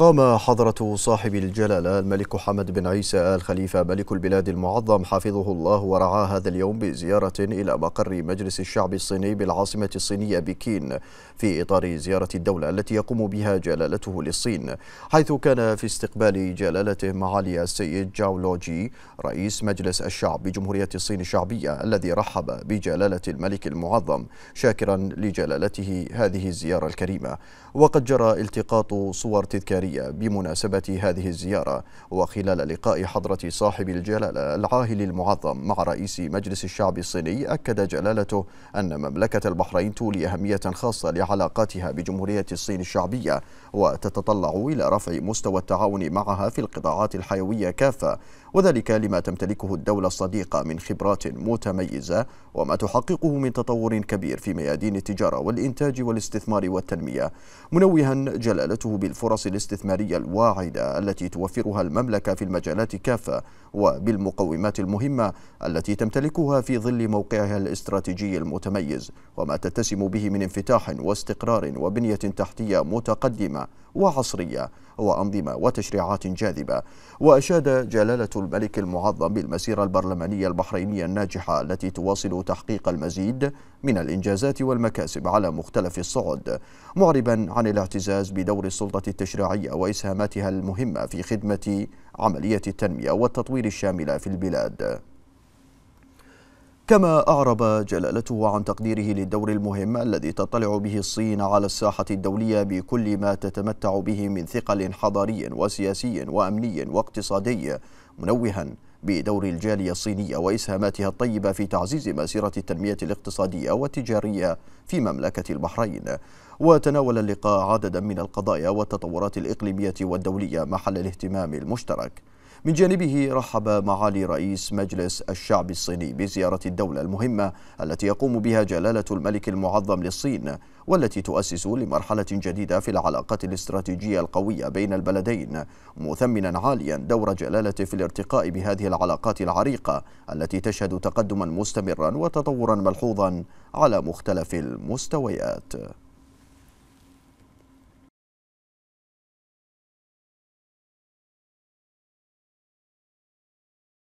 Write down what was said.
قام حضرة صاحب الجلالة الملك حمد بن عيسى آل خليفة ملك البلاد المعظم حفظه الله ورعاه هذا اليوم بزيارة إلى مقر مجلس الشعب الصيني بالعاصمة الصينية بكين في إطار زيارة الدولة التي يقوم بها جلالته للصين حيث كان في استقبال جلالته معالي السيد جاو لوجي رئيس مجلس الشعب بجمهورية الصين الشعبية الذي رحب بجلالة الملك المعظم شاكرا لجلالته هذه الزيارة الكريمة وقد جرى التقاط صور تذكارية الدولية بمناسبة هذه الزيارة وخلال لقاء حضرة صاحب الجلالة العاهل المعظم مع رئيس مجلس الشعب الصيني أكد جلالته أن مملكة البحرين تولي أهمية خاصة لعلاقاتها بجمهورية الصين الشعبية وتتطلع إلى رفع مستوى التعاون معها في القطاعات الحيوية كافة وذلك لما تمتلكه الدولة الصديقة من خبرات متميزة وما تحققه من تطور كبير في ميادين التجارة والإنتاج والاستثمار والتنمية منوها جلالته بالفرص الاستثمارية الواعدة التي توفرها المملكة في المجالات كافة وبالمقومات المهمة التي تمتلكها في ظل موقعها الاستراتيجي المتميز وما تتسم به من انفتاح واستقرار وبنية تحتية متقدمة وعصرية وأنظمة وتشريعات جاذبة وأشاد جلالة الملك المعظم بالمسيرة البرلمانية البحرينية الناجحة التي تواصل تحقيق المزيد من الإنجازات والمكاسب على مختلف الصعد معربا عن الاعتزاز بدور السلطة التشريعية وإسهاماتها المهمة في خدمة عملية التنمية والتطوير الشاملة في البلاد كما أعرب جلالته عن تقديره للدور المهم الذي تطلع به الصين على الساحة الدولية بكل ما تتمتع به من ثقل حضاري وسياسي وأمني واقتصادي منوها بدور الجالية الصينية وإسهاماتها الطيبة في تعزيز مسيرة التنمية الاقتصادية والتجارية في مملكة البحرين وتناول اللقاء عددا من القضايا والتطورات الإقليمية والدولية محل الاهتمام المشترك من جانبه رحب معالي رئيس مجلس الشعب الصيني بزيارة الدولة المهمة التي يقوم بها جلالة الملك المعظم للصين والتي تؤسس لمرحلة جديدة في العلاقات الاستراتيجية القوية بين البلدين مثمنا عاليا دور جلالته في الارتقاء بهذه العلاقات العريقة التي تشهد تقدما مستمرا وتطورا ملحوظا على مختلف المستويات